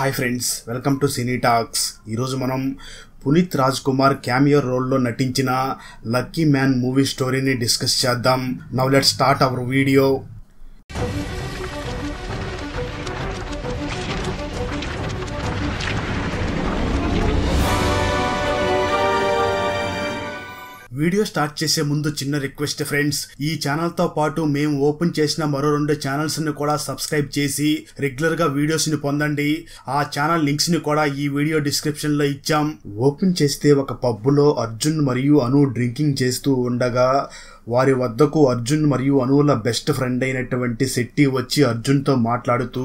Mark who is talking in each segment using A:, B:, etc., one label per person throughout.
A: hi friends welcome to cine talks ఈరోజు మనం Puneeth Raj Kumar cameo రోల్లో నటించిన లక్కీ మ్యాన్ మూవీ స్టోరీని డిస్కస్ చేద్దాం now let start our video video start చేసే ముందు చిన్న రిక్వెస్ట్ ఫ్రెండ్స్ ఈ ఛానల్తో పాటు మేము ఓపెన్ చేసిన మరో రెండు ఛానల్స్ని కూడా సబ్స్క్రైబ్ చేసి రెగ్యులర్గా వీడియోస్ని పొందండి ఆ ఛానల్ లింక్స్ని కూడా ఈ వీడియో డిస్క్రిప్షన్లో ఇచ్చాం ఓపెన్ చేస్తే ఒక లో అర్జున్ మరియు అను డ్రింకింగ్ చేస్తూ ఉండగా వారి వద్దకు అర్జున్ మరియు అనువుల బెస్ట్ ఫ్రెండ్ అయినటువంటి శెట్టి వచ్చి అర్జున్తో మాట్లాడుతూ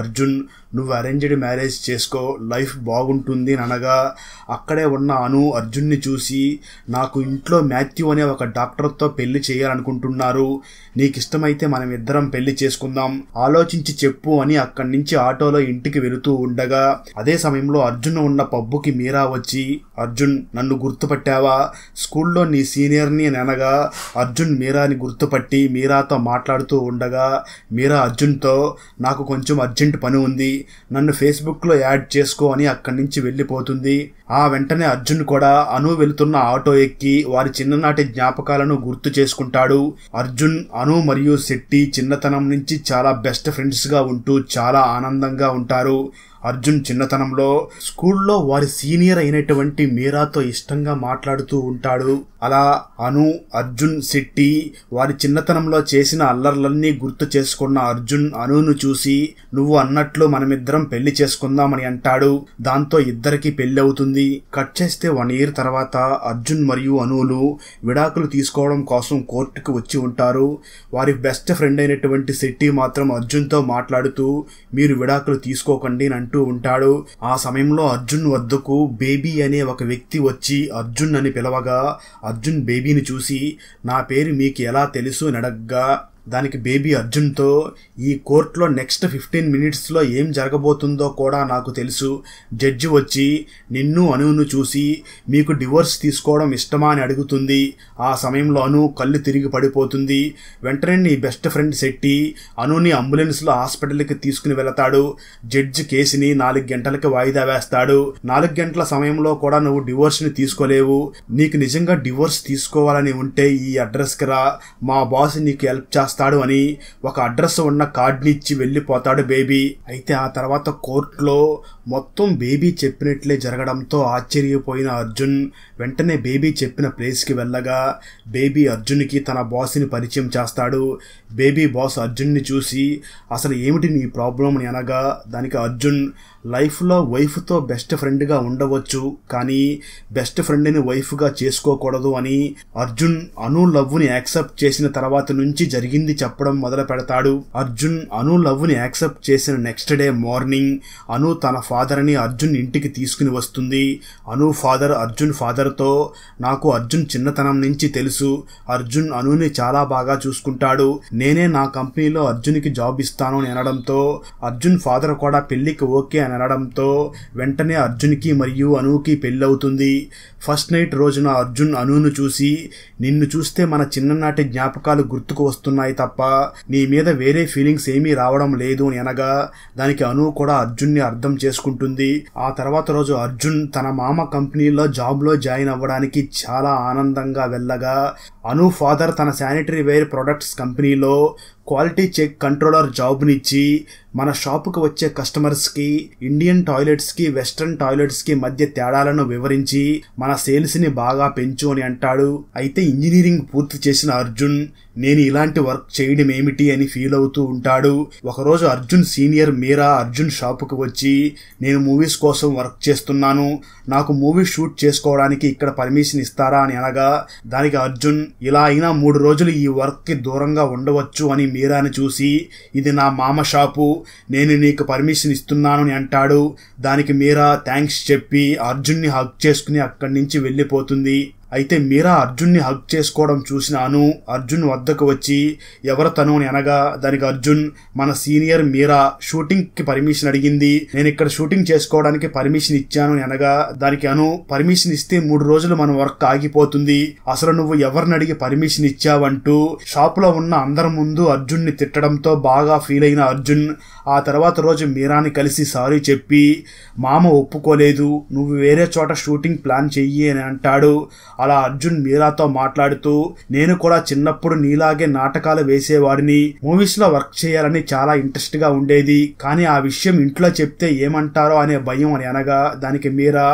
A: అర్జున్ నువ్వు అరేంజ్డ్ మ్యారేజ్ చేసుకో లైఫ్ బాగుంటుంది అనగా అక్కడే ఉన్న అను అర్జున్ని చూసి నాకు ఇంట్లో ఇంట్లో మాథ్యూ అనే ఒక డాక్టర్తో పెళ్లి చేయాలనుకుంటున్నారు నీకిష్టమైతే మనం ఇద్దరం పెళ్లి చేసుకుందాం ఆలోచించి చెప్పు అని అక్కడి నుంచి ఆటోలో ఇంటికి వెళుతూ ఉండగా అదే సమయంలో అర్జున్ ఉన్న పబ్బుకి మీరా వచ్చి అర్జున్ నన్ను గుర్తుపట్టావా స్కూల్లో నీ సీనియర్ని అని అనగా అర్జున్ మీరాని గుర్తుపట్టి మీరాతో మాట్లాడుతూ ఉండగా మీరా అర్జున్తో నాకు కొంచెం అర్జెంట్ పని ఉంది నన్ను ఫేస్బుక్లో యాడ్ చేసుకో అని అక్కడి నుంచి వెళ్ళిపోతుంది ఆ వెంటనే అర్జున్ కూడా అను వెళుతున్న ఆటో ఎక్కి వారి చిన్ననాటి జ్ఞాపకాలను గుర్తు చేసుకుంటాడు అర్జున్ అను మరియు శెట్టి చిన్నతనం నుంచి చాలా బెస్ట్ ఫ్రెండ్స్గా ఉంటూ చాలా ఆనందంగా ఉంటారు అర్జున్ చిన్నతనంలో స్కూల్లో వారి సీనియర్ అయినటువంటి మీరాతో ఇష్టంగా మాట్లాడుతూ ఉంటాడు అలా అను అర్జున్ సిట్టి వారి చిన్నతనంలో చేసిన అల్లర్లన్నీ గుర్తు చేసుకున్న అర్జున్ అనును చూసి నువ్వు అన్నట్లు మనమిద్దరం పెళ్లి చేసుకుందామని అంటాడు దాంతో ఇద్దరికి పెళ్లి అవుతుంది కట్ చేస్తే వన్ ఇయర్ తర్వాత అర్జున్ మరియు అనువులు విడాకులు తీసుకోవడం కోసం కోర్టుకు వచ్చి ఉంటారు వారి బెస్ట్ ఫ్రెండ్ అయినటువంటి సిట్టి మాత్రం అర్జున్తో మాట్లాడుతూ మీరు విడాకులు తీసుకోకండి అంటూ ఉంటాడు ఆ సమయంలో అర్జున్ వద్దకు బేబీ అనే ఒక వ్యక్తి వచ్చి అర్జున్ అని పిలవగా అర్జున్ బేబీని చూసి నా పేరు మీకు ఎలా తెలుసు అని అడగ్గా దానికి బేబీ అర్జున్తో ఈ కోర్టులో నెక్స్ట్ ఫిఫ్టీన్ మినిట్స్లో ఏం జరగబోతుందో కూడా నాకు తెలుసు జడ్జి వచ్చి నిన్ను అనువును చూసి మీకు డివోర్స్ తీసుకోవడం ఇష్టమా అని అడుగుతుంది ఆ సమయంలో అను కళ్ళు తిరిగి పడిపోతుంది వెంటనే నీ బెస్ట్ ఫ్రెండ్ శెట్టి అనుని అంబులెన్స్లో హాస్పిటల్కి తీసుకుని వెళతాడు జడ్జి కేసుని నాలుగు గంటలకి వాయిదా వేస్తాడు నాలుగు గంటల సమయంలో కూడా నువ్వు డివోర్స్ని తీసుకోలేవు నీకు నిజంగా డివోర్స్ తీసుకోవాలని ఉంటే ఈ అడ్రస్కి రా మా బాస్ నీకు హెల్ప్ చేస్తా వస్తాడు అని ఒక అడ్రస్ ఉన్న కార్డ్ని ఇచ్చి వెళ్ళిపోతాడు బేబీ అయితే ఆ తర్వాత కోర్టులో మొత్తం బేబీ చెప్పినట్లే జరగడంతో ఆశ్చర్యపోయిన అర్జున్ వెంటనే బేబీ చెప్పిన ప్లేస్కి వెళ్ళగా బేబీ అర్జున్కి తన బాస్ని పరిచయం చేస్తాడు బేబీ బాస్ అర్జున్ని చూసి అసలు ఏమిటి నీ ప్రాబ్లం అని అనగా దానికి అర్జున్ లైఫ్లో వైఫ్తో బెస్ట్ ఫ్రెండ్గా ఉండవచ్చు కానీ బెస్ట్ ఫ్రెండ్ని వైఫ్గా చేసుకోకూడదు అని అర్జున్ అను లవ్ని యాక్సెప్ట్ చేసిన తర్వాత నుంచి జరిగింది చెప్పడం మొదలు పెడతాడు అర్జున్ అను లవ్ని యాక్సెప్ట్ చేసిన నెక్స్ట్ డే మార్నింగ్ అను తన ఫాదర్ని అర్జున్ ఇంటికి తీసుకుని వస్తుంది అను ఫాదర్ అర్జున్ ఫాదర్తో నాకు అర్జున్ చిన్నతనం నుంచి తెలుసు అర్జున్ అనుని చాలా బాగా చూసుకుంటాడు నేనే నా కంపెనీలో అర్జున్కి జాబ్ ఇస్తాను అని అనడంతో అర్జున్ ఫాదర్ కూడా పెళ్లికి ఓకే అని అనడంతో వెంటనే అర్జున్కి మరియు అనుకి పెళ్ళవుతుంది ఫస్ట్ నైట్ రోజున అర్జున్ అనును చూసి నిన్ను చూస్తే మన చిన్ననాటి జ్ఞాపకాలు గుర్తుకు వస్తున్నాయి తప్ప నీ మీద వేరే ఫీలింగ్స్ ఏమీ రావడం లేదు అని అనగా దానికి అను కూడా అర్జున్ని అర్థం చేసుకుంటుంది చేసుకుంటుంది ఆ తర్వాత రోజు అర్జున్ తన మామ కంపెనీలో జాబ్ లో జాయిన్ అవ్వడానికి చాలా ఆనందంగా వెళ్ళగా అను ఫాదర్ తన శానిటరీ వేర్ ప్రొడక్ట్స్ కంపెనీలో క్వాలిటీ చెక్ కంట్రోలర్ జాబ్నిచ్చి మన షాపుకు వచ్చే కస్టమర్స్కి ఇండియన్ టాయిలెట్స్కి వెస్ట్రన్ టాయిలెట్స్కి మధ్య తేడాలను వివరించి మన సేల్స్ని బాగా పెంచు అని అంటాడు అయితే ఇంజనీరింగ్ పూర్తి చేసిన అర్జున్ నేను ఇలాంటి వర్క్ చేయడం ఏమిటి అని ఫీల్ అవుతూ ఉంటాడు ఒకరోజు అర్జున్ సీనియర్ మీరా అర్జున్ షాపుకు వచ్చి నేను మూవీస్ కోసం వర్క్ చేస్తున్నాను నాకు మూవీ షూట్ చేసుకోవడానికి ఇక్కడ పర్మిషన్ ఇస్తారా అని అనగా దానికి అర్జున్ ఇలా అయినా మూడు రోజులు ఈ వర్క్కి దూరంగా ఉండవచ్చు అని మీరాని చూసి ఇది నా మామ షాపు నేను నీకు పర్మిషన్ ఇస్తున్నాను అని అంటాడు దానికి మీరా థ్యాంక్స్ చెప్పి అర్జున్ని హక్ చేసుకుని అక్కడి నుంచి వెళ్ళిపోతుంది అయితే మీరా అర్జున్ని హక్ చేసుకోవడం చూసిన అను అర్జున్ వద్దకు వచ్చి ఎవరు తను అని అనగా దానికి అర్జున్ మన సీనియర్ మీరా షూటింగ్కి పర్మిషన్ అడిగింది నేను ఇక్కడ షూటింగ్ చేసుకోవడానికి పర్మిషన్ ఇచ్చాను అని అనగా దానికి అను పర్మిషన్ ఇస్తే మూడు రోజులు మన వర్క్ ఆగిపోతుంది అసలు నువ్వు ఎవరిని అడిగి పర్మిషన్ ఇచ్చావంటూ షాప్లో ఉన్న అందరి ముందు అర్జున్ని తిట్టడంతో బాగా ఫీల్ అయిన అర్జున్ ఆ తర్వాత రోజు మీరాని కలిసి సారీ చెప్పి మామ ఒప్పుకోలేదు నువ్వు వేరే చోట షూటింగ్ ప్లాన్ చెయ్యి అని అంటాడు అలా అర్జున్ మీరాతో మాట్లాడుతూ నేను కూడా చిన్నప్పుడు నీలాగే నాటకాలు వేసేవాడిని మూవీస్ లో వర్క్ చేయాలని చాలా ఇంట్రెస్ట్ గా ఉండేది కానీ ఆ విషయం ఇంట్లో చెప్తే ఏమంటారో అనే భయం అని అనగా దానికి మీరా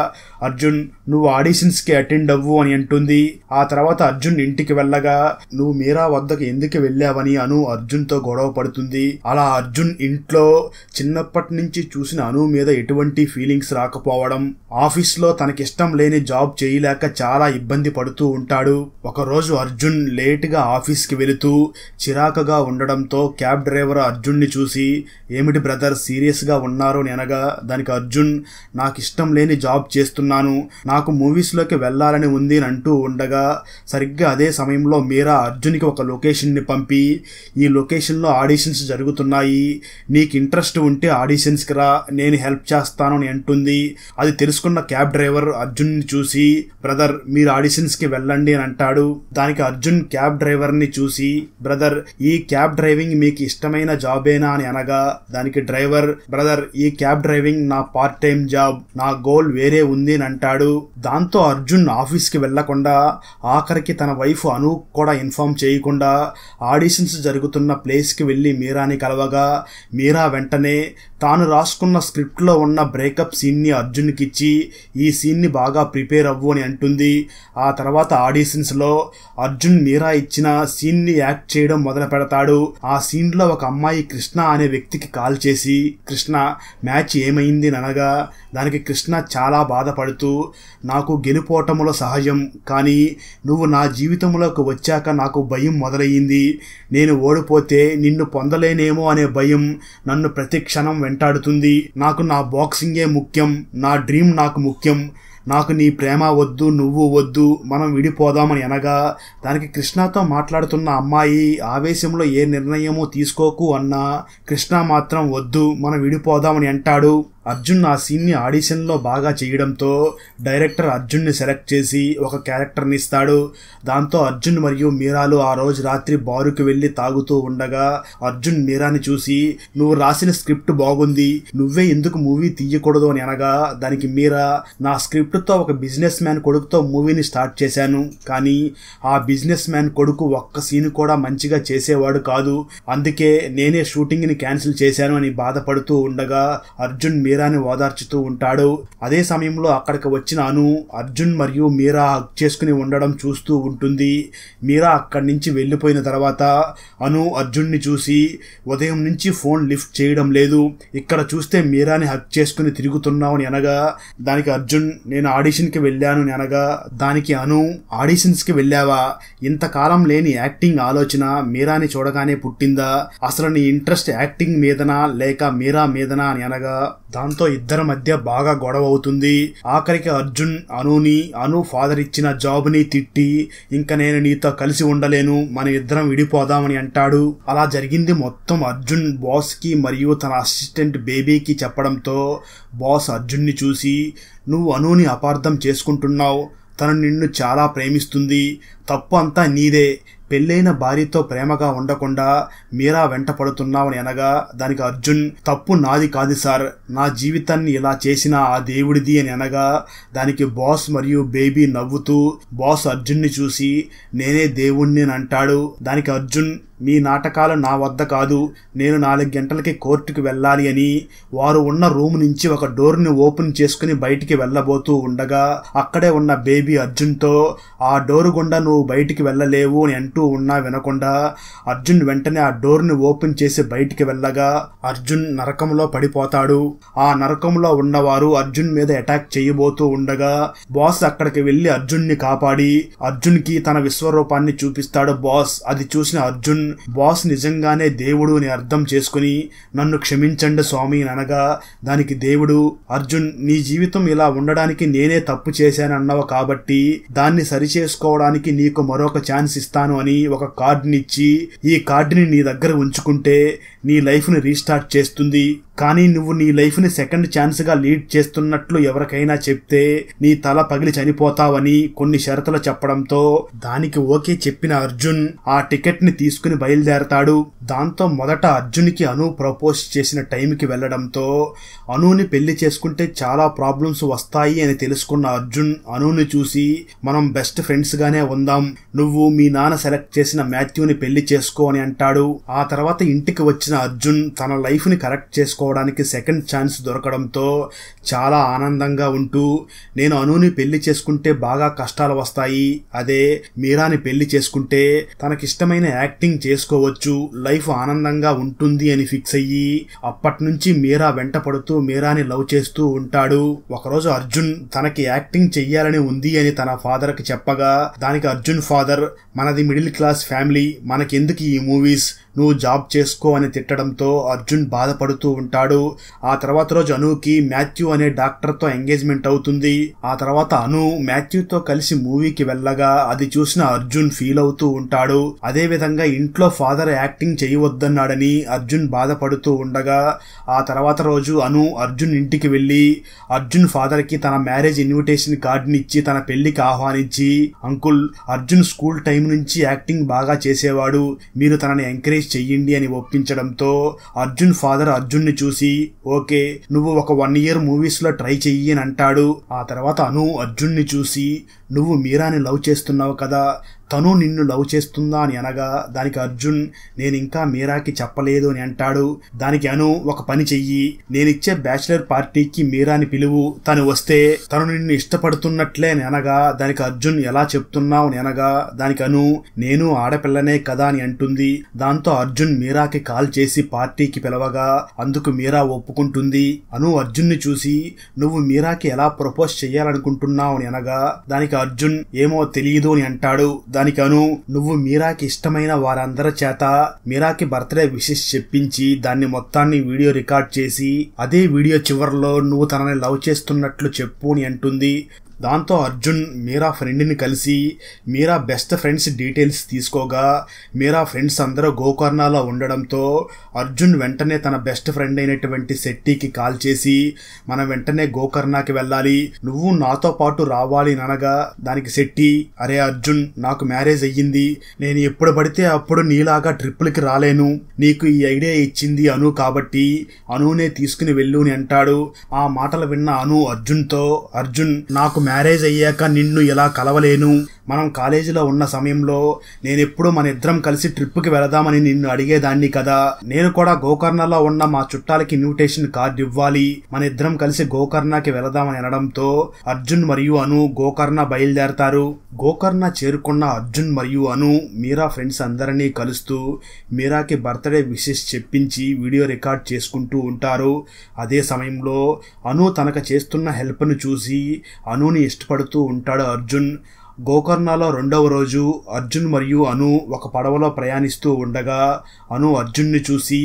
A: అర్జున్ నువ్వు ఆడిషన్స్ కి అటెండ్ అవ్వు అని అంటుంది ఆ తర్వాత అర్జున్ ఇంటికి వెళ్ళగా నువ్వు మీరా వద్దకు ఎందుకు వెళ్ళావని అను అర్జున్ తో గొడవ పడుతుంది అలా అర్జున్ ఇంట్లో చిన్నప్పటి నుంచి చూసిన అను మీద ఎటువంటి ఫీలింగ్స్ రాకపోవడం ఆఫీస్ లో తనకిష్టం లేని జాబ్ చేయలేక చాలా ఇబ్బంది పడుతూ ఉంటాడు ఒకరోజు అర్జున్ లేట్ గా ఆఫీస్ కి వెళుతూ చిరాకుగా ఉండడంతో క్యాబ్ డ్రైవర్ అర్జున్ ని చూసి ఏమిటి బ్రదర్ సీరియస్ గా ఉన్నారు అనగా దానికి అర్జున్ నాకు ఇష్టం లేని జాబ్ చేస్తున్నా అనుకున్నాను నాకు మూవీస్లోకి వెళ్ళాలని ఉంది అని అంటూ ఉండగా సరిగ్గా అదే సమయంలో మీరా అర్జున్కి ఒక లొకేషన్ని పంపి ఈ లొకేషన్లో ఆడిషన్స్ జరుగుతున్నాయి నీకు ఇంట్రెస్ట్ ఉంటే ఆడిషన్స్కి రా నేను హెల్ప్ చేస్తాను అని అంటుంది అది తెలుసుకున్న క్యాబ్ డ్రైవర్ అర్జున్ని చూసి బ్రదర్ మీరు ఆడిషన్స్కి వెళ్ళండి అని అంటాడు దానికి అర్జున్ క్యాబ్ డ్రైవర్ని చూసి బ్రదర్ ఈ క్యాబ్ డ్రైవింగ్ మీకు ఇష్టమైన జాబేనా అని అనగా దానికి డ్రైవర్ బ్రదర్ ఈ క్యాబ్ డ్రైవింగ్ నా పార్ట్ టైం జాబ్ నా గోల్ వేరే ఉంది అని అంటాడు దాంతో అర్జున్ ఆఫీస్కి వెళ్లకుండా ఆఖరికి తన వైఫ్ అను కూడా ఇన్ఫామ్ చేయకుండా ఆడిషన్స్ జరుగుతున్న ప్లేస్కి వెళ్ళి మీరాని కలవగా మీరా వెంటనే తాను రాసుకున్న స్క్రిప్ట్లో ఉన్న బ్రేకప్ సీన్ని అర్జున్కి ఇచ్చి ఈ సీన్ని బాగా ప్రిపేర్ అవ్వు అని అంటుంది ఆ తర్వాత ఆడిషన్స్లో అర్జున్ మీరా ఇచ్చిన సీన్ని యాక్ట్ చేయడం మొదలు పెడతాడు ఆ సీన్లో ఒక అమ్మాయి కృష్ణ అనే వ్యక్తికి కాల్ చేసి కృష్ణ మ్యాచ్ ఏమైంది అనగా దానికి కృష్ణ చాలా బాధపడుతూ నాకు గెలుపోటములో సహజం కానీ నువ్వు నా జీవితంలోకి వచ్చాక నాకు భయం మొదలయ్యింది నేను ఓడిపోతే నిన్ను పొందలేనేమో అనే భయం నన్ను ప్రతి క్షణం వెంటాడుతుంది నాకు నా బాక్సింగే ముఖ్యం నా డ్రీమ్ నాకు ముఖ్యం నాకు నీ ప్రేమ వద్దు నువ్వు వద్దు మనం విడిపోదామని అనగా దానికి కృష్ణతో మాట్లాడుతున్న అమ్మాయి ఆవేశంలో ఏ నిర్ణయమో తీసుకోకు అన్నా కృష్ణ మాత్రం వద్దు మనం విడిపోదామని అంటాడు అర్జున్ ఆ సీన్ని ఆడిషన్లో బాగా చేయడంతో డైరెక్టర్ అర్జున్ని సెలెక్ట్ చేసి ఒక క్యారెక్టర్ని ఇస్తాడు దాంతో అర్జున్ మరియు మీరాలు ఆ రోజు రాత్రి బారుకు వెళ్ళి తాగుతూ ఉండగా అర్జున్ మీరాని చూసి నువ్వు రాసిన స్క్రిప్ట్ బాగుంది నువ్వే ఎందుకు మూవీ తీయకూడదు అని అనగా దానికి మీరా నా స్క్రిప్ట్తో ఒక బిజినెస్ మ్యాన్ కొడుకుతో మూవీని స్టార్ట్ చేశాను కానీ ఆ బిజినెస్ మ్యాన్ కొడుకు ఒక్క సీన్ కూడా మంచిగా చేసేవాడు కాదు అందుకే నేనే షూటింగ్ని క్యాన్సిల్ చేశాను అని బాధపడుతూ ఉండగా అర్జున్ మీరా మీరాని ఓదార్చుతూ ఉంటాడు అదే సమయంలో అక్కడికి వచ్చిన అను అర్జున్ మరియు మీరా హక్ చేసుకుని ఉండడం చూస్తూ ఉంటుంది మీరా అక్కడి నుంచి వెళ్ళిపోయిన తర్వాత అను అర్జున్ని చూసి ఉదయం నుంచి ఫోన్ లిఫ్ట్ చేయడం లేదు ఇక్కడ చూస్తే మీరాని హక్ చేసుకుని తిరుగుతున్నావు అని అనగా దానికి అర్జున్ నేను ఆడిషన్కి వెళ్ళాను అని అనగా దానికి అను ఆడిషన్స్కి వెళ్ళావా ఇంతకాలం లేని యాక్టింగ్ ఆలోచన మీరాని చూడగానే పుట్టిందా అసలు నీ ఇంట్రెస్ట్ యాక్టింగ్ మీదనా లేక మీరా మీదనా అని అనగా దాంతో ఇద్దరి మధ్య బాగా గొడవ అవుతుంది ఆఖరికి అర్జున్ అనుని అను ఫాదర్ ఇచ్చిన జాబ్ని తిట్టి ఇంకా నేను నీతో కలిసి ఉండలేను మన ఇద్దరం విడిపోదామని అంటాడు అలా జరిగింది మొత్తం అర్జున్ బాస్కి మరియు తన అసిస్టెంట్ బేబీకి చెప్పడంతో బాస్ అర్జున్ని చూసి నువ్వు అనుని అపార్థం చేసుకుంటున్నావు తను నిన్ను చాలా ప్రేమిస్తుంది తప్పు అంతా నీదే పెళ్ళైన భార్యతో ప్రేమగా ఉండకుండా మీరా వెంట పడుతున్నావని అనగా దానికి అర్జున్ తప్పు నాది కాదు సార్ నా జీవితాన్ని ఇలా చేసిన ఆ దేవుడిది అని అనగా దానికి బాస్ మరియు బేబీ నవ్వుతూ బాస్ అర్జున్ని చూసి నేనే దేవుణ్ణి అని అంటాడు దానికి అర్జున్ మీ నాటకాలు నా వద్ద కాదు నేను నాలుగు గంటలకి కోర్టుకు వెళ్ళాలి అని వారు ఉన్న రూమ్ నుంచి ఒక డోర్ని ఓపెన్ చేసుకుని బయటికి వెళ్ళబోతూ ఉండగా అక్కడే ఉన్న బేబీ అర్జున్తో ఆ డోరు గుండా బయటికి వెళ్ళలేవు అని అంటూ ఉన్నా వినకుండా అర్జున్ వెంటనే ఆ డోర్ని ఓపెన్ చేసి బయటికి వెళ్ళగా అర్జున్ నరకంలో పడిపోతాడు ఆ నరకంలో ఉన్నవారు అర్జున్ మీద అటాక్ చేయబోతూ ఉండగా బాస్ అక్కడికి వెళ్ళి అర్జున్ని కాపాడి అర్జున్కి తన విశ్వరూపాన్ని చూపిస్తాడు బాస్ అది చూసిన అర్జున్ బాస్ నిజంగానే దేవుడు అని అర్థం చేసుకుని నన్ను క్షమించండి స్వామి అనగా దానికి దేవుడు అర్జున్ నీ జీవితం ఇలా ఉండడానికి నేనే తప్పు చేశానన్నావు కాబట్టి దాన్ని సరిచేసుకోవడానికి నీ నీకు మరొక ఛాన్స్ ఇస్తాను అని ఒక కార్డునిచ్చి ఈ కార్డుని నీ దగ్గర ఉంచుకుంటే నీ లైఫ్ని రీస్టార్ట్ చేస్తుంది కానీ నువ్వు నీ లైఫ్ని సెకండ్ ఛాన్స్గా లీడ్ చేస్తున్నట్లు ఎవరికైనా చెప్తే నీ తల పగిలి చనిపోతావని కొన్ని షరతులు చెప్పడంతో దానికి ఓకే చెప్పిన అర్జున్ ఆ టికెట్ని తీసుకుని బయలుదేరతాడు దాంతో మొదట అర్జున్కి అను ప్రపోజ్ చేసిన టైంకి వెళ్లడంతో అనుని పెళ్లి చేసుకుంటే చాలా ప్రాబ్లమ్స్ వస్తాయి అని తెలుసుకున్న అర్జున్ అనుని చూసి మనం బెస్ట్ ఫ్రెండ్స్గానే ఉందాం నువ్వు మీ నాన్న సెలెక్ట్ చేసిన మాథ్యూని పెళ్లి చేసుకో అని అంటాడు ఆ తర్వాత ఇంటికి వచ్చిన చేసిన అర్జున్ తన లైఫ్ని కరెక్ట్ చేసుకోవడానికి సెకండ్ ఛాన్స్ దొరకడంతో చాలా ఆనందంగా ఉంటూ నేను అనుని పెళ్లి చేసుకుంటే బాగా కష్టాలు వస్తాయి అదే మీరాని పెళ్లి చేసుకుంటే తనకిష్టమైన యాక్టింగ్ చేసుకోవచ్చు లైఫ్ ఆనందంగా ఉంటుంది అని ఫిక్స్ అయ్యి అప్పటి నుంచి మీరా వెంట పడుతూ మీరాని లవ్ చేస్తూ ఉంటాడు ఒకరోజు అర్జున్ తనకి యాక్టింగ్ చెయ్యాలని ఉంది అని తన ఫాదర్కి చెప్పగా దానికి అర్జున్ ఫాదర్ మనది మిడిల్ క్లాస్ ఫ్యామిలీ మనకెందుకు ఈ మూవీస్ నువ్వు జాబ్ చేసుకో అని తిట్టడంతో అర్జున్ బాధపడుతూ ఉంటాడు ఆ తర్వాత రోజు అనుకి మాథ్యూ అనే డాక్టర్తో ఎంగేజ్మెంట్ అవుతుంది ఆ తర్వాత అను మాథ్యూతో కలిసి మూవీకి వెళ్ళగా అది చూసిన అర్జున్ ఫీల్ అవుతూ ఉంటాడు అదే విధంగా ఇంట్లో ఫాదర్ యాక్టింగ్ చేయవద్దన్నాడని అర్జున్ బాధపడుతూ ఉండగా ఆ తర్వాత రోజు అను అర్జున్ ఇంటికి వెళ్ళి అర్జున్ ఫాదర్కి తన మ్యారేజ్ ఇన్విటేషన్ కార్డుని ఇచ్చి తన పెళ్లికి ఆహ్వానించి అంకుల్ అర్జున్ స్కూల్ టైం నుంచి యాక్టింగ్ బాగా చేసేవాడు మీరు తనని ఎంకరేజ్ చెయ్యండి అని ఒప్పించడం రావడంతో అర్జున్ ఫాదర్ అర్జున్ని చూసి ఓకే నువ్వు ఒక వన్ ఇయర్ మూవీస్లో ట్రై చెయ్యి అని అంటాడు ఆ తర్వాత అను అర్జున్ని చూసి నువ్వు మీరాని లవ్ చేస్తున్నావు కదా తను నిన్ను లవ్ చేస్తుందా అని అనగా దానికి అర్జున్ నేను ఇంకా మీరాకి చెప్పలేదు అని అంటాడు దానికి అను ఒక పని చెయ్యి నేనిచ్చే బ్యాచిలర్ పార్టీకి మీరాని పిలువు తను వస్తే తను నిన్ను ఇష్టపడుతున్నట్లే అని అనగా దానికి అర్జున్ ఎలా చెప్తున్నావు అని అనగా దానికి అను నేను ఆడపిల్లనే కదా అని అంటుంది దాంతో అర్జున్ మీరాకి కాల్ చేసి పార్టీకి పిలవగా అందుకు మీరా ఒప్పుకుంటుంది అను అర్జున్ని చూసి నువ్వు మీరాకి ఎలా ప్రపోజ్ చేయాలనుకుంటున్నావు అని అనగా దానికి అర్జున్ ఏమో తెలియదు అని అంటాడు దాని దానికను నువ్వు మీరాకి ఇష్టమైన వారందరి చేత మీరాకి బర్త్డే విషెస్ చెప్పించి దాన్ని మొత్తాన్ని వీడియో రికార్డ్ చేసి అదే వీడియో చివరిలో నువ్వు తనని లవ్ చేస్తున్నట్లు చెప్పు అని అంటుంది దాంతో అర్జున్ మీరా ఫ్రెండ్ని కలిసి మీరా బెస్ట్ ఫ్రెండ్స్ డీటెయిల్స్ తీసుకోగా మీరా ఫ్రెండ్స్ అందరూ గోకర్ణాలో ఉండడంతో అర్జున్ వెంటనే తన బెస్ట్ ఫ్రెండ్ అయినటువంటి శెట్టికి కాల్ చేసి మనం వెంటనే గోకర్ణాకి వెళ్ళాలి నువ్వు నాతో పాటు రావాలి అనగా దానికి శెట్టి అరే అర్జున్ నాకు మ్యారేజ్ అయ్యింది నేను ఎప్పుడు పడితే అప్పుడు నీలాగా ట్రిప్పులకి రాలేను నీకు ఈ ఐడియా ఇచ్చింది అను కాబట్టి అనునే తీసుకుని వెళ్ళు అని అంటాడు ఆ మాటలు విన్న అను అర్జున్తో అర్జున్ నాకు మ్యారేజ్ అయ్యాక నిన్ను ఎలా కలవలేను మనం కాలేజీలో ఉన్న సమయంలో నేనెప్పుడు మన ఇద్దరం కలిసి ట్రిప్కి వెళదామని నిన్ను అడిగేదాన్ని కదా నేను కూడా గోకర్ణలో ఉన్న మా చుట్టాలకి ఇన్విటేషన్ కార్డు ఇవ్వాలి మన ఇద్దరం కలిసి గోకర్ణకి వెళదామని అనడంతో అర్జున్ మరియు అను గోకర్ణ బయలుదేరతారు గోకర్ణ చేరుకున్న అర్జున్ మరియు అను మీరా ఫ్రెండ్స్ అందరినీ కలుస్తూ మీరాకి బర్త్డే విషెస్ చెప్పించి వీడియో రికార్డ్ చేసుకుంటూ ఉంటారు అదే సమయంలో అను తనకు చేస్తున్న హెల్ప్ను చూసి అను అనుని ఇష్టపడుతూ ఉంటాడు అర్జున్ గోకర్ణలో రెండవ రోజు అర్జున్ మరియు అను ఒక పడవలో ప్రయాణిస్తూ ఉండగా అను అర్జున్ని చూసి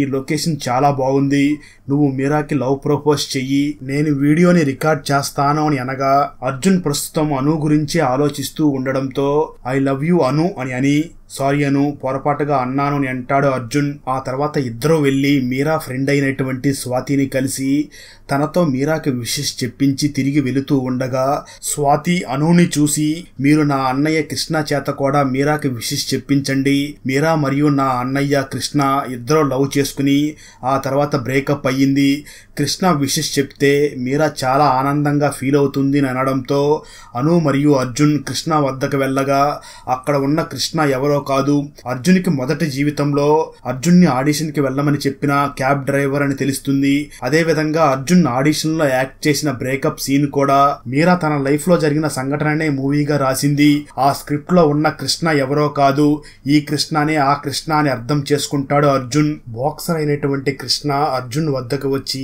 A: ఈ లొకేషన్ చాలా బాగుంది నువ్వు మీరాకి లవ్ ప్రపోజ్ చెయ్యి నేను వీడియోని రికార్డ్ చేస్తాను అని అనగా అర్జున్ ప్రస్తుతం అను గురించి ఆలోచిస్తూ ఉండడంతో ఐ లవ్ యూ అను అని అని సారీ అను పొరపాటుగా అన్నాను అని అంటాడు అర్జున్ ఆ తర్వాత ఇద్దరూ వెళ్ళి మీరా ఫ్రెండ్ అయినటువంటి స్వాతిని కలిసి తనతో మీరాకి విషెస్ చెప్పించి తిరిగి వెళుతూ ఉండగా స్వాతి అనుని చూసి మీరు నా అన్నయ్య కృష్ణ చేత కూడా మీరాకి విషెస్ చెప్పించండి మీరా మరియు నా అన్నయ్య కృష్ణ ఇద్దరు లవ్ చేసుకుని ఆ తర్వాత బ్రేకప్ అయ్యింది కృష్ణ విషెస్ చెప్తే మీరా చాలా ఆనందంగా ఫీల్ అవుతుంది అనడంతో అను మరియు అర్జున్ కృష్ణ వద్దకు వెళ్ళగా అక్కడ ఉన్న కృష్ణ ఎవరో కాదు అర్జున్కి మొదటి జీవితంలో అర్జున్ ని ఆడిషన్ కి వెళ్ళమని చెప్పిన క్యాబ్ డ్రైవర్ అని తెలుస్తుంది అదే విధంగా అర్జున్ ఆడిషన్ లో యాక్ట్ చేసిన బ్రేకప్ సీన్ కూడా మీరా తన లైఫ్ లో జరిగిన సంఘటననే మూవీగా రాసింది ఆ స్క్రిప్ట్ లో ఉన్న కృష్ణ ఎవరో కాదు ఈ కృష్ణనే ఆ కృష్ణ అని అర్థం చేసుకుంటాడు అర్జున్ బాక్సర్ అయినటువంటి కృష్ణ అర్జున్ వద్దకు వచ్చి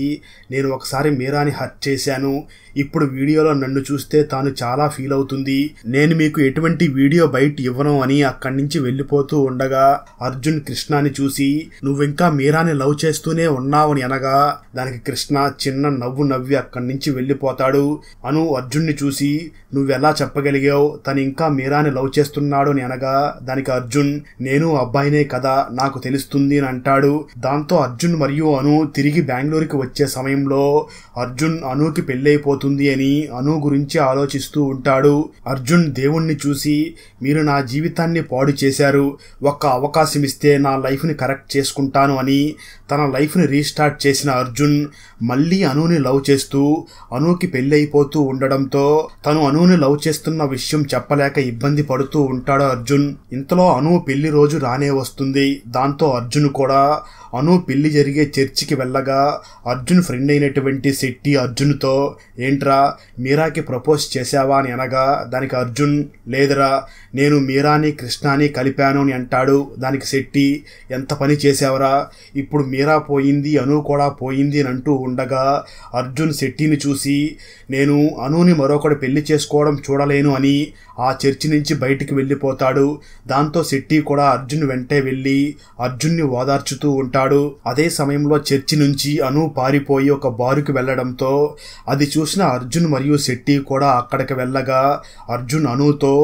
A: నేను ఒకసారి మీరాని హర్ట్ చేశాను ఇప్పుడు వీడియోలో నన్ను చూస్తే తాను చాలా ఫీల్ అవుతుంది నేను మీకు ఎటువంటి వీడియో బయట ఇవ్వను అని అక్కడి నుంచి వెళ్లిపోతూ ఉండగా అర్జున్ కృష్ణాని చూసి నువ్వింకా మీరాని లవ్ చేస్తూనే ఉన్నావని అనగా దానికి కృష్ణ చిన్న నవ్వు నవ్వి అక్కడి నుంచి వెళ్లిపోతాడు అను అర్జున్ని చూసి నువ్వెలా చెప్పగలిగావు తను ఇంకా మీరాని లవ్ చేస్తున్నాడు అని అనగా దానికి అర్జున్ నేను అబ్బాయినే కదా నాకు తెలుస్తుంది అని అంటాడు దాంతో అర్జున్ మరియు అను తిరిగి బెంగళూరుకి వచ్చే సమయంలో అర్జున్ అనుకి పెళ్ళైపోతుంది అని అను గురించి ఆలోచిస్తూ ఉంటాడు అర్జున్ దేవుణ్ణి చూసి మీరు నా జీవితాన్ని పాడు చేసి చేశారు ఒక్క అవకాశం ఇస్తే నా లైఫ్ని కరెక్ట్ చేసుకుంటాను అని తన లైఫ్ని రీస్టార్ట్ చేసిన అర్జున్ మళ్ళీ అనూని లవ్ చేస్తూ అనుకి పెళ్ళైపోతూ ఉండడంతో తను అనూని లవ్ చేస్తున్న విషయం చెప్పలేక ఇబ్బంది పడుతూ ఉంటాడు అర్జున్ ఇంతలో అను పెళ్లి రోజు రానే వస్తుంది దాంతో అర్జున్ కూడా అను పెళ్లి జరిగే చర్చికి వెళ్ళగా అర్జున్ ఫ్రెండ్ అయినటువంటి శెట్టి అర్జున్తో ఏంట్రా మీరాకి ప్రపోజ్ చేసావా అని అనగా దానికి అర్జున్ లేదురా నేను మీరాని కృష్ణాని కలిపాను అని అంటాడు దానికి శెట్టి ఎంత పని చేసావరా ఇప్పుడు మీరా పోయింది అను కూడా పోయింది అని అంటూ ఉండగా అర్జున్ శెట్టిని చూసి నేను అనుని మరొకడు పెళ్లి చేసుకోవడం చూడలేను అని ఆ చర్చి నుంచి బయటికి వెళ్ళిపోతాడు దాంతో శెట్టి కూడా అర్జున్ వెంటే వెళ్ళి అర్జున్ని ఓదార్చుతూ ఉంటాడు అదే సమయంలో చర్చి నుంచి అను పారిపోయి ఒక బారుకి వెళ్ళడంతో అది చూసిన అర్జున్ మరియు శెట్టి కూడా అక్కడికి వెళ్ళగా అర్జున్ అనుతో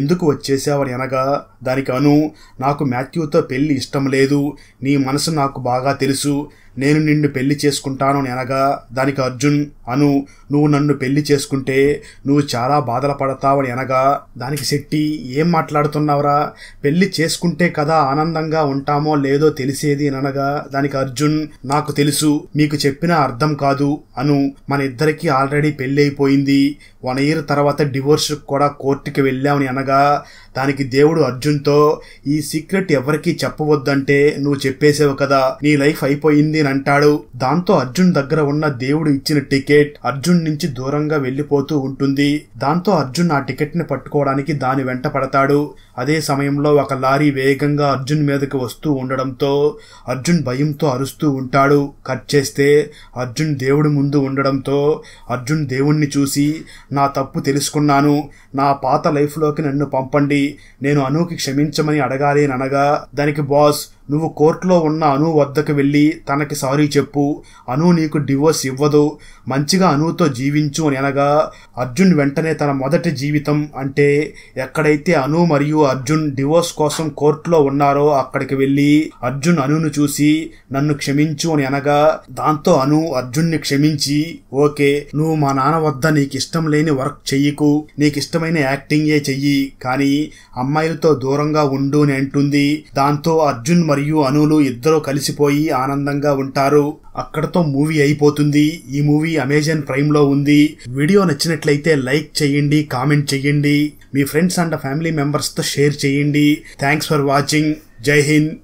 A: ఎందుకు వచ్చేసావని అనగా దానికి అను నాకు మాథ్యూతో పెళ్లి ఇష్టం లేదు నీ మనసు నాకు బాగా తెలుసు నేను నిన్ను పెళ్లి చేసుకుంటాను అని అనగా దానికి అర్జున్ అను నువ్వు నన్ను పెళ్లి చేసుకుంటే నువ్వు చాలా బాధలు పడతావని అనగా దానికి శెట్టి ఏం మాట్లాడుతున్నావురా పెళ్లి చేసుకుంటే కదా ఆనందంగా ఉంటామో లేదో తెలిసేది అని అనగా దానికి అర్జున్ నాకు తెలుసు మీకు చెప్పిన అర్థం కాదు అను మన ఇద్దరికి ఆల్రెడీ పెళ్ళైపోయింది అయిపోయింది వన్ ఇయర్ తర్వాత డివోర్స్ కూడా కోర్టుకి వెళ్ళామని అనగా దానికి దేవుడు అర్జున్తో ఈ సీక్రెట్ ఎవరికీ చెప్పవద్దంటే నువ్వు చెప్పేసేవు కదా నీ లైఫ్ అయిపోయింది అని అంటాడు దాంతో అర్జున్ దగ్గర ఉన్న దేవుడు ఇచ్చిన టికెట్ అర్జున్ నుంచి దూరంగా వెళ్లిపోతూ ఉంటుంది దాంతో అర్జున్ ఆ టికెట్ ని పట్టుకోవడానికి దాని వెంట పడతాడు అదే సమయంలో ఒక లారీ వేగంగా అర్జున్ మీదకు వస్తూ ఉండడంతో అర్జున్ భయంతో అరుస్తూ ఉంటాడు కట్ చేస్తే అర్జున్ దేవుడి ముందు ఉండడంతో అర్జున్ దేవుణ్ణి చూసి నా తప్పు తెలుసుకున్నాను నా పాత లైఫ్లోకి నన్ను పంపండి నేను అనూకి క్షమించమని అడగాలి అనగా దానికి బాస్ నువ్వు కోర్టులో ఉన్న అను వద్దకు వెళ్ళి తనకి సారీ చెప్పు అను నీకు డివోర్స్ ఇవ్వదు మంచిగా అనుతో జీవించు అని అనగా అర్జున్ వెంటనే తన మొదటి జీవితం అంటే ఎక్కడైతే అను మరియు అర్జున్ డివోర్స్ కోసం కోర్టులో ఉన్నారో అక్కడికి వెళ్ళి అర్జున్ అనును చూసి నన్ను క్షమించు అని అనగా దాంతో అను అర్జున్ని క్షమించి ఓకే నువ్వు మా నాన్న వద్ద నీకు ఇష్టం లేని వర్క్ చెయ్యకు నీకు ఇష్టమైన యాక్టింగే చెయ్యి కానీ అమ్మాయిలతో దూరంగా ఉండు అని అంటుంది దాంతో అర్జున్ మరియు అనులు ఇద్దరూ కలిసిపోయి ఆనందంగా ఉంటారు అక్కడతో మూవీ అయిపోతుంది ఈ మూవీ అమెజాన్ ప్రైమ్లో ఉంది వీడియో నచ్చినట్లయితే లైక్ చేయండి కామెంట్ చేయండి మీ ఫ్రెండ్స్ అండ్ ఫ్యామిలీ తో షేర్ చేయండి thanks for watching Jai Hind